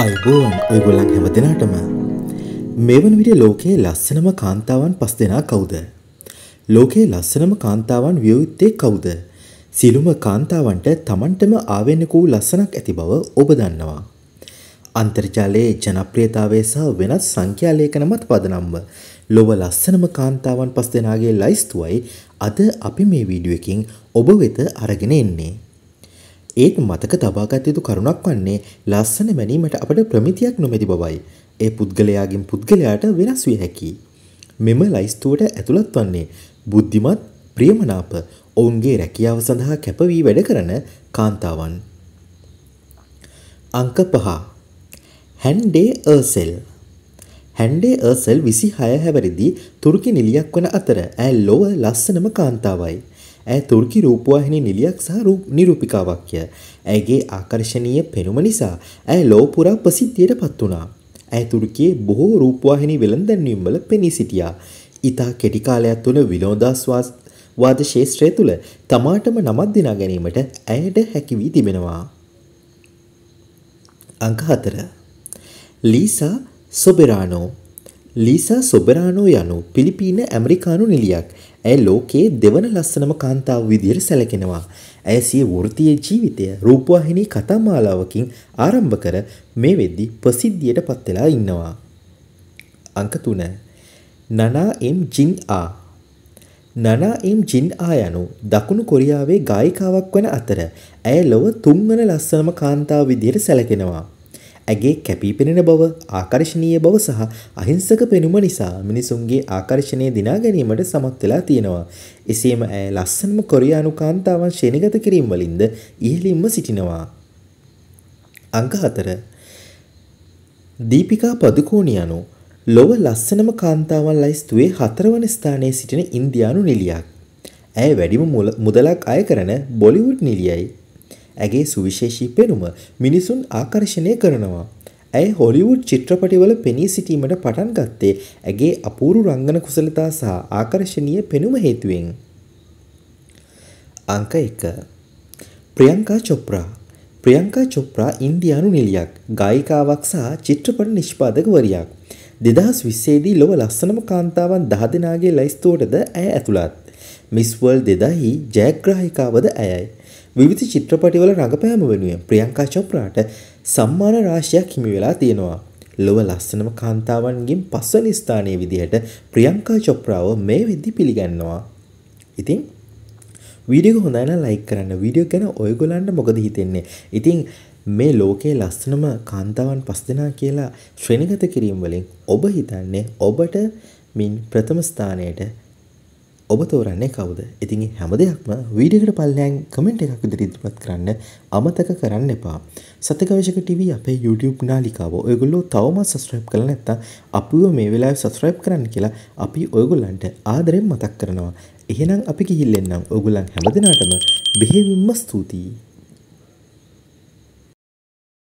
අයිබෝන් ඔයගොල්ලන් හැම දෙනාටම මේ වන විට ලෝකයේ ලස්සනම කාන්තාවන් පස් දෙනා කවුද? ලෝකයේ ලස්සනම කාන්තාවන් වියයුත්තේ කවුද? සිළුම කාන්තාවන්ට තමන්ටම ආවෙන්නකූ ලස්සනක් ඇති බව ඔබ දන්නවා. අන්තර්ජාලයේ ජනප්‍රියතාවය සහ වෙනත් සංඛ්‍යාලේඛනමත් පදනම්ව ලොව ලස්සනම කාන්තාවන් පස් දෙනාගේ ලයිස්තුවයි අද අපි මේ වීඩියෝ එකකින් ඔබ වෙත අරගෙන එන්නේ. ඒක මතක තබාගත යුතු කරුණක් වන්නේ ලස්සන මැනීමට අපට ප්‍රමිතියක් නොමැති බවයි. ඒ පුද්ගලයාගෙන් පුද්ගලයාට වෙනස් විය හැකියි. මෙම ලයිස්තුවට ඇතුළත් වන්නේ බුද්ධිමත් ප්‍රියමනාප ඔවුන්ගේ රැකියාව සඳහා කැප වී වැඩ කරන කාන්තාවන්. අංක 5. හැන්ඩේ අර්සෙල්. හැන්ඩේ අර්සෙල් 26 හැවිරිදි තුර්කි නිලියක් වන අතර ඇය ලොව ලස්සනම කාන්තාවයි. ඇය තුර්කි රූපවාහිනී නිලියක් සහ රූප නිරූපිකාවක්ය. ඇයගේ ආකර්ශනීය පෙනුම නිසා ඇය ලෝ පුරා ප්‍රසිද්ධියට පත් වුණා. ඇය තුර්කියේ බොහෝ රූපවාහිනී වෙළඳැන්වීම් වල පෙනී සිටියා. ඊතා කෙටි කාලයක් තුළ විනෝදාස්වාස් වාද ශේෂ්ත්‍රය තුළ තමාටම නමක් දිනා ගැනීමට ඇයට හැකි වී තිබෙනවා. අංක 4 ලීසා සොබෙරානෝ ලීසා සොබරානෝ යනු පිලිපීන ඇමරිකානු නිලියක්. ඇය ලෝකයේ දෙවන ලස්සනම කාන්තාව විදියට සැලකෙනවා. ඇය සිය වෘත්තීය ජීවිතය රූපවාහිනී කතා මාලාවකින් ආරම්භ කර මේ වෙද්දී ප්‍රසිද්ධියට පත් වෙලා ඉන්නවා. අංක 3. නනා එම් ජින් ආ නනා එම් ජින් ආ යනු දකුණු කොරියාවේ ගායිකාවක් වන අතර ඇය ලොව තුන්වන ලස්සනම කාන්තාව විදියට සැලකෙනවා. ඇගේ කැපී පෙනෙන බව ආකර්ශනීය බව සහ අහිංසක පෙනුම නිසා මිනිසුන්ගේ ආකර්ෂණය දිනා ගැනීමට සමත් වෙලා තියෙනවා. එසේම ඇය ලස්සනම කොරියානු කාන්තාවන් ශ්‍රේණිගත කිරීම වලින්ද ඉහළින්ම සිටිනවා. අංක 4 දීපිකා පදුකෝණ යනු ලොව ලස්සනම කාන්තාවන් ලයිස්තුවේ හතරවන ස්ථානයේ සිටින ඉන්දියානු නිලියක්. ඇය වැඩිම මුදලක් අය කරන බොලිවුඩ් නිලියයි. ඇගේ සුවිශේෂී පෙනුම මිනිසුන් ආකර්ෂණය කරනවා. ඇය හොලිවුඩ් චිත්‍රපටිවල පෙනී සිටීමට පටන් ගත්තේ ඇගේ අපූරු රංගන කුසලතා සහ ආකර්ශණීය පෙනුම හේතුවෙන්. අංක 1. ප්‍රියංකා චොප්රා ප්‍රියංකා චොප්‍රා ඉන්දියානු නිලියක්, ගායිකාවක් සහ චිත්‍රපට නිෂ්පාදකවරියක්. 2020 දී ලොව ලස්සනම කාන්තාවන් 10 දෙනාගේ ලැයිස්තුවටද ඇය ඇතුළත්. මිස් වර්ල්ඩ් 2000 ජයග්‍රාහිකාවද ඇයයි. විවිධ චිත්‍රපටිවල රඟපෑම වෙනුවෙන් ප්‍රියංකා චොප්‍රාට සම්මාන රාශියක් හිමි වෙලා තියෙනවා. ලොව ලස්සනම කාන්තාවන්ගෙන් පස්වන ස්ථානයේ විදිහට ප්‍රියංකා චොප්‍රාව මේ වෙද්දි පිළිගන්නවා. ඉතින් වීඩියෝ හොඳයි නම් ලයික් කරන්න. වීඩියෝ ගැන ඔයගොල්ලන්ට මොකද හිතෙන්නේ? ඉතින් මේ ලෝකයේ ලස්සනම කාන්තාවන් පස් දෙනා කියලා ශ්‍රේණිගත කිරීම වලින් ඔබ හිතන්නේ ඔබට මින් ප්‍රථම ස්ථානයට ඔබ තෝරන්නේ කවුද? ඉතින් හැම දෙයක්ම වීඩියෝකට පල්ලෙහාන් කමෙන්ට් එකක් විදිහට ඉදිරිපත් කරන්න අමතක කරන්න එපා. සත්‍යගවේෂක TV අපේ YouTube නාලිකාව ඔයගොල්ලෝ තවමත් subscribe කරලා නැත්නම් අපිව මේ වෙලාවේ subscribe කරන්න කියලා අපි ඔයගොල්ලන්ට ආදරෙන් මතක් කරනවා. එහෙනම් අපි ගිහිල්ලා එන්නම්. ඔයගොල්ලන් හැමදෙනාටම බෙහෙවින්ම ස්තුතියි.